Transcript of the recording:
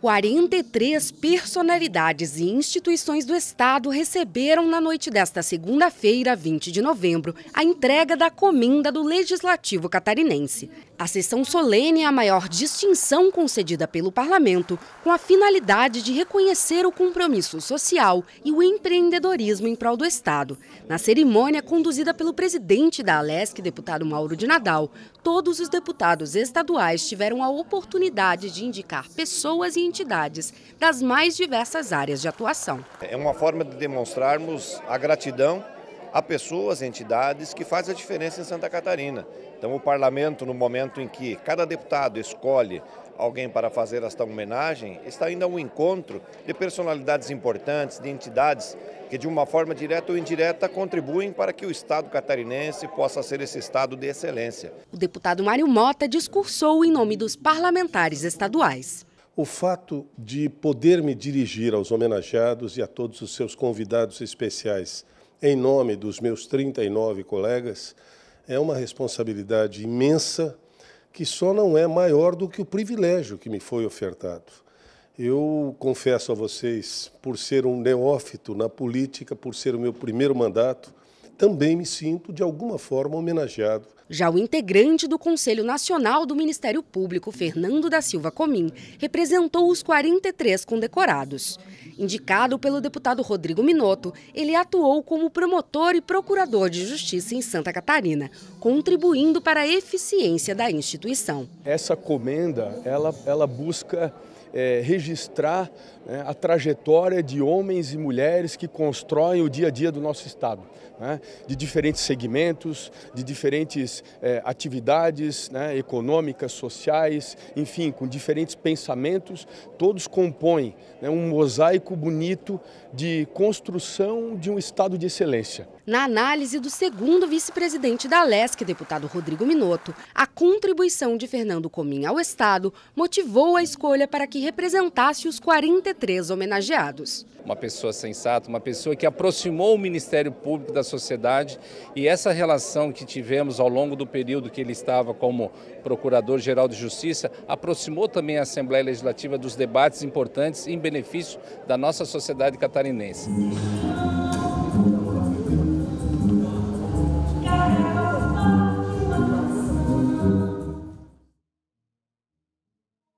43 personalidades e instituições do Estado receberam na noite desta segunda-feira, 20 de novembro, a entrega da comenda do Legislativo Catarinense. A sessão solene é a maior distinção concedida pelo Parlamento, com a finalidade de reconhecer o compromisso social e o empreendedorismo em prol do Estado. Na cerimônia conduzida pelo presidente da Alesc, deputado Mauro de Nadal, todos os deputados estaduais tiveram a oportunidade de indicar pessoas e entidades das mais diversas áreas de atuação. É uma forma de demonstrarmos a gratidão a pessoas, entidades que fazem a diferença em Santa Catarina. Então, o parlamento, no momento em que cada deputado escolhe alguém para fazer esta homenagem, está indo um encontro de personalidades importantes, de entidades que, de uma forma direta ou indireta, contribuem para que o Estado catarinense possa ser esse Estado de excelência. O deputado Mário Mota discursou em nome dos parlamentares estaduais o fato de poder me dirigir aos homenageados e a todos os seus convidados especiais em nome dos meus 39 colegas é uma responsabilidade imensa que só não é maior do que o privilégio que me foi ofertado. Eu confesso a vocês, por ser um neófito na política, por ser o meu primeiro mandato, também me sinto, de alguma forma, homenageado. Já o integrante do Conselho Nacional do Ministério Público, Fernando da Silva Comim, representou os 43 condecorados. Indicado pelo deputado Rodrigo Minotto, ele atuou como promotor e procurador de justiça em Santa Catarina, contribuindo para a eficiência da instituição. Essa comenda, ela, ela busca é, registrar né, a trajetória de homens e mulheres que constroem o dia a dia do nosso Estado, né, de diferentes segmentos, de diferentes é, atividades né, econômicas, sociais, enfim, com diferentes pensamentos, todos compõem né, um mosaico bonito de construção de um Estado de excelência. Na análise do segundo vice-presidente da LESC, deputado Rodrigo Minotto, a contribuição de Fernando Comim ao Estado motivou a escolha para que representasse os 43 homenageados. Uma pessoa sensata, uma pessoa que aproximou o Ministério Público da sociedade e essa relação que tivemos ao longo do período que ele estava como Procurador-Geral de Justiça aproximou também a Assembleia Legislativa dos debates importantes em benefício da nossa sociedade catarinense.